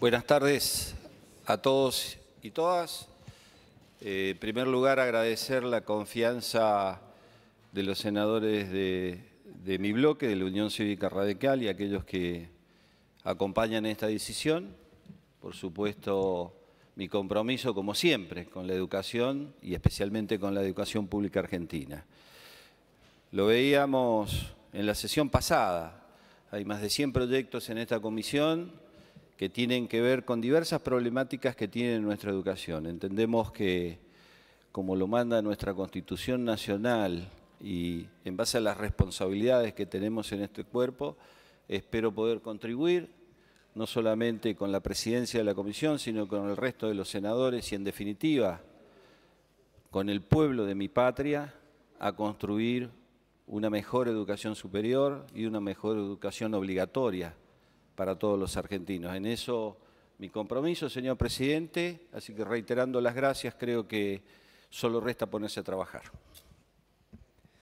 Buenas tardes a todos y todas. Eh, en primer lugar, agradecer la confianza de los senadores de, de mi bloque, de la Unión Cívica Radical y aquellos que acompañan esta decisión. Por supuesto, mi compromiso, como siempre, con la educación y especialmente con la educación pública argentina. Lo veíamos en la sesión pasada. Hay más de 100 proyectos en esta comisión que tienen que ver con diversas problemáticas que tiene nuestra educación. Entendemos que, como lo manda nuestra Constitución Nacional y en base a las responsabilidades que tenemos en este cuerpo, espero poder contribuir no solamente con la presidencia de la comisión, sino con el resto de los senadores y en definitiva con el pueblo de mi patria a construir una mejor educación superior y una mejor educación obligatoria para todos los argentinos. En eso mi compromiso, señor presidente, así que reiterando las gracias, creo que solo resta ponerse a trabajar.